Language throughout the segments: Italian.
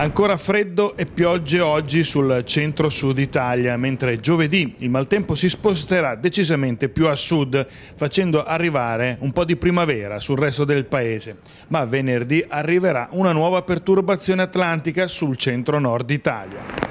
Ancora freddo e piogge oggi sul centro-sud Italia, mentre giovedì il maltempo si sposterà decisamente più a sud, facendo arrivare un po' di primavera sul resto del paese. Ma venerdì arriverà una nuova perturbazione atlantica sul centro-nord Italia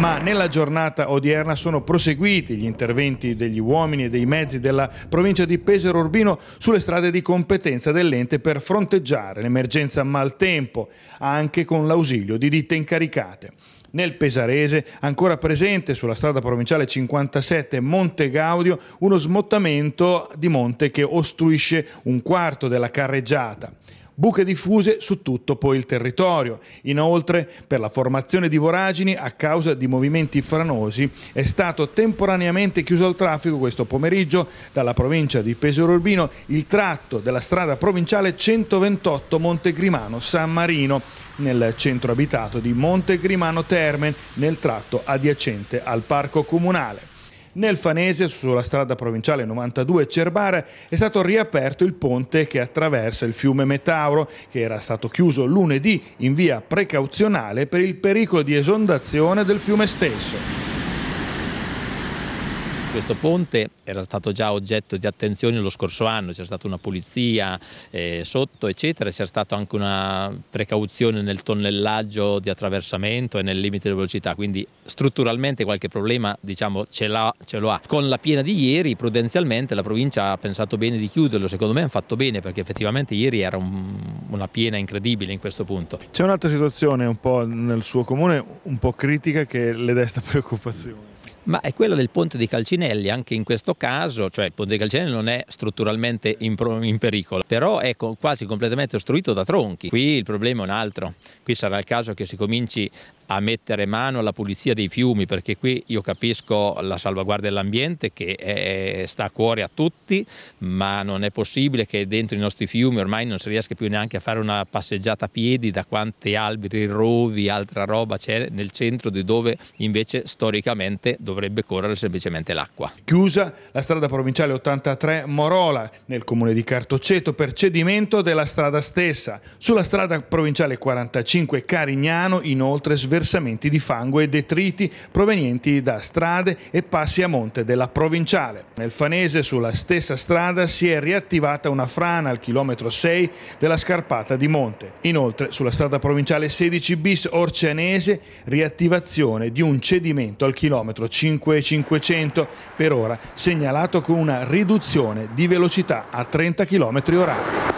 ma nella giornata odierna sono proseguiti gli interventi degli uomini e dei mezzi della provincia di Pesaro Urbino sulle strade di competenza dell'ente per fronteggiare l'emergenza maltempo, anche con l'ausilio di ditte incaricate nel Pesarese, ancora presente sulla strada provinciale 57 Monte Gaudio, uno smottamento di monte che ostruisce un quarto della carreggiata buche diffuse su tutto poi il territorio. Inoltre, per la formazione di voragini a causa di movimenti franosi, è stato temporaneamente chiuso al traffico questo pomeriggio dalla provincia di Pesaro Urbino il tratto della strada provinciale 128 Montegrimano-San Marino nel centro abitato di Montegrimano Termen nel tratto adiacente al parco comunale. Nel Fanese, sulla strada provinciale 92 Cerbare, è stato riaperto il ponte che attraversa il fiume Metauro, che era stato chiuso lunedì in via precauzionale per il pericolo di esondazione del fiume stesso. Questo ponte era stato già oggetto di attenzione lo scorso anno, c'è stata una pulizia eh, sotto, eccetera, c'è stata anche una precauzione nel tonnellaggio di attraversamento e nel limite di velocità, quindi strutturalmente qualche problema diciamo, ce, ce lo ha. Con la piena di ieri, prudenzialmente, la provincia ha pensato bene di chiuderlo, secondo me hanno fatto bene perché effettivamente ieri era un, una piena incredibile in questo punto. C'è un'altra situazione un po' nel suo comune, un po' critica che le desta preoccupazioni ma è quella del ponte di Calcinelli, anche in questo caso, cioè il ponte di Calcinelli non è strutturalmente in, in pericolo, però è co quasi completamente ostruito da tronchi. Qui il problema è un altro, qui sarà il caso che si cominci a mettere mano alla pulizia dei fiumi, perché qui io capisco la salvaguardia dell'ambiente che è, sta a cuore a tutti, ma non è possibile che dentro i nostri fiumi ormai non si riesca più neanche a fare una passeggiata a piedi da quanti alberi, rovi, altra roba c'è nel centro di dove invece storicamente dovrebbe correre semplicemente l'acqua. Chiusa la strada provinciale 83 Morola nel comune di Cartoceto per cedimento della strada stessa. Sulla strada provinciale 45 Carignano inoltre svelata versamenti di fango e detriti provenienti da strade e passi a monte della provinciale. Nel Fanese sulla stessa strada si è riattivata una frana al chilometro 6 della scarpata di monte. Inoltre sulla strada provinciale 16 bis Orcianese riattivazione di un cedimento al chilometro 5500 per ora segnalato con una riduzione di velocità a 30 km orari.